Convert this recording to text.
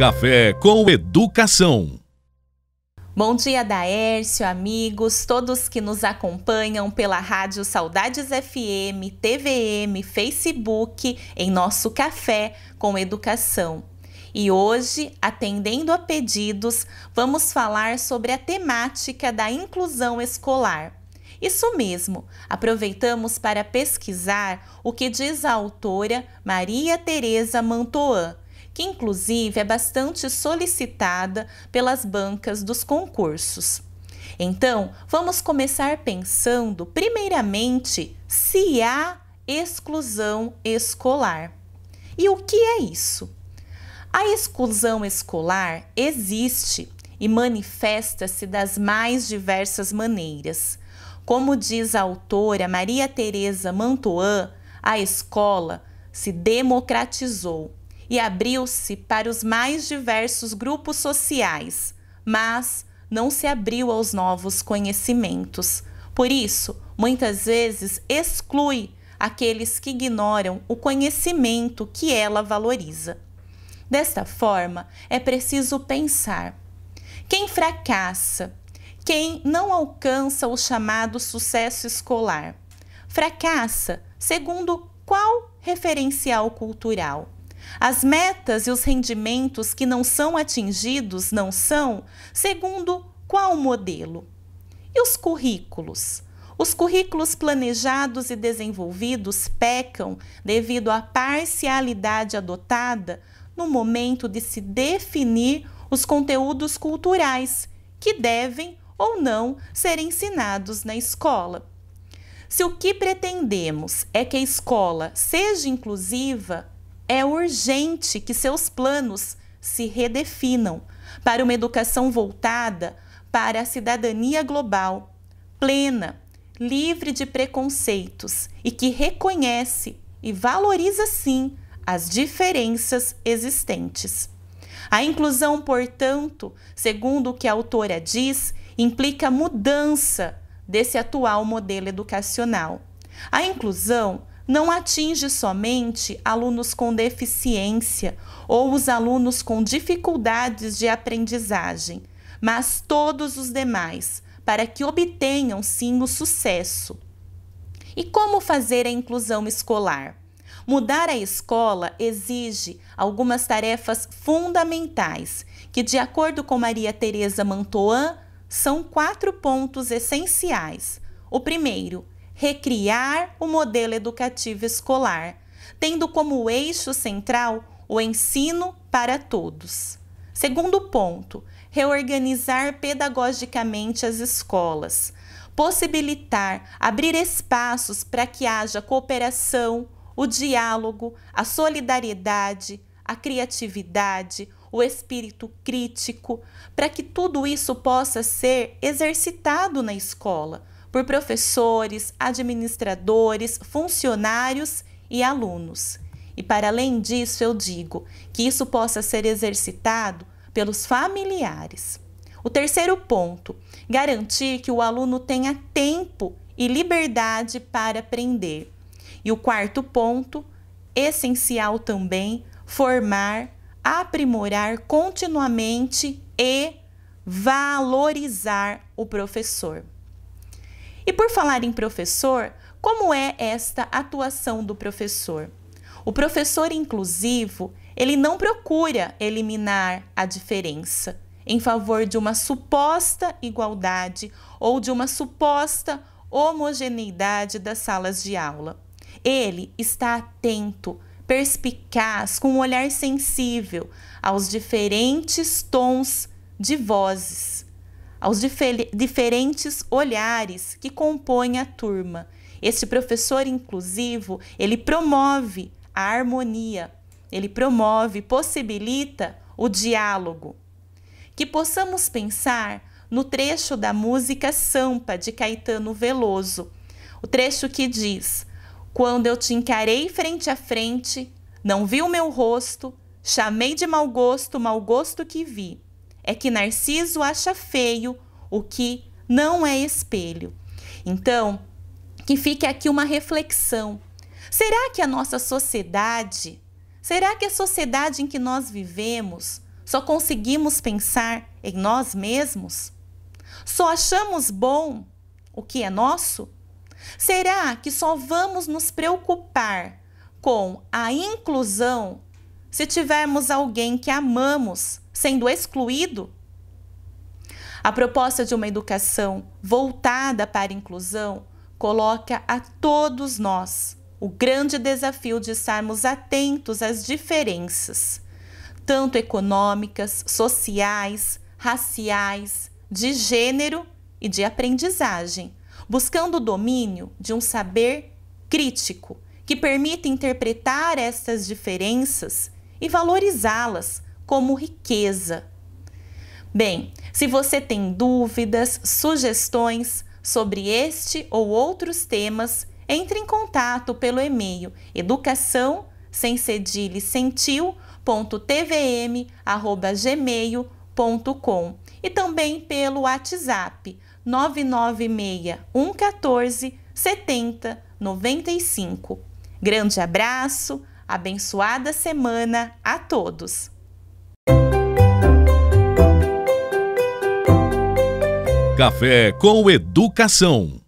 Café com Educação. Bom dia, Daércio, amigos, todos que nos acompanham pela Rádio Saudades FM, TVM, Facebook, em nosso Café com Educação. E hoje, atendendo a pedidos, vamos falar sobre a temática da inclusão escolar. Isso mesmo, aproveitamos para pesquisar o que diz a autora Maria Tereza Mantoan que inclusive é bastante solicitada pelas bancas dos concursos. Então, vamos começar pensando, primeiramente, se há exclusão escolar. E o que é isso? A exclusão escolar existe e manifesta-se das mais diversas maneiras. Como diz a autora Maria Teresa Mantoan, a escola se democratizou e abriu-se para os mais diversos grupos sociais, mas não se abriu aos novos conhecimentos. Por isso, muitas vezes exclui aqueles que ignoram o conhecimento que ela valoriza. Desta forma, é preciso pensar: quem fracassa, quem não alcança o chamado sucesso escolar, fracassa segundo qual referencial cultural? As metas e os rendimentos que não são atingidos não são, segundo qual modelo? E os currículos? Os currículos planejados e desenvolvidos pecam devido à parcialidade adotada no momento de se definir os conteúdos culturais que devem ou não ser ensinados na escola. Se o que pretendemos é que a escola seja inclusiva, é urgente que seus planos se redefinam para uma educação voltada para a cidadania global, plena, livre de preconceitos e que reconhece e valoriza sim as diferenças existentes. A inclusão, portanto, segundo o que a autora diz, implica mudança desse atual modelo educacional. A inclusão não atinge somente alunos com deficiência ou os alunos com dificuldades de aprendizagem, mas todos os demais, para que obtenham sim o sucesso. E como fazer a inclusão escolar? Mudar a escola exige algumas tarefas fundamentais, que, de acordo com Maria Tereza Mantoan, são quatro pontos essenciais. O primeiro, recriar o modelo educativo escolar, tendo como eixo central o ensino para todos. Segundo ponto, reorganizar pedagogicamente as escolas, possibilitar abrir espaços para que haja cooperação, o diálogo, a solidariedade, a criatividade, o espírito crítico, para que tudo isso possa ser exercitado na escola, por professores, administradores, funcionários e alunos. E para além disso, eu digo que isso possa ser exercitado pelos familiares. O terceiro ponto, garantir que o aluno tenha tempo e liberdade para aprender. E o quarto ponto, essencial também, formar, aprimorar continuamente e valorizar o professor. E por falar em professor, como é esta atuação do professor? O professor inclusivo, ele não procura eliminar a diferença em favor de uma suposta igualdade ou de uma suposta homogeneidade das salas de aula. Ele está atento, perspicaz, com um olhar sensível aos diferentes tons de vozes, aos diferentes olhares que compõem a turma. esse professor inclusivo, ele promove a harmonia, ele promove, possibilita o diálogo. Que possamos pensar no trecho da música Sampa de Caetano Veloso, o trecho que diz: Quando eu te encarei frente a frente, não vi o meu rosto, chamei de mau gosto, mau gosto que vi é que Narciso acha feio o que não é espelho. Então, que fique aqui uma reflexão. Será que a nossa sociedade, será que a sociedade em que nós vivemos, só conseguimos pensar em nós mesmos? Só achamos bom o que é nosso? Será que só vamos nos preocupar com a inclusão se tivermos alguém que amamos sendo excluído? A proposta de uma educação voltada para a inclusão coloca a todos nós o grande desafio de estarmos atentos às diferenças, tanto econômicas, sociais, raciais, de gênero e de aprendizagem, buscando o domínio de um saber crítico que permita interpretar essas diferenças e valorizá-las como riqueza. Bem, se você tem dúvidas, sugestões sobre este ou outros temas, entre em contato pelo e-mail educação sem cedilha sentiu tvm@gmail.com e também pelo WhatsApp 996 114 70 95. Grande abraço, abençoada semana a todos! Café com Educação.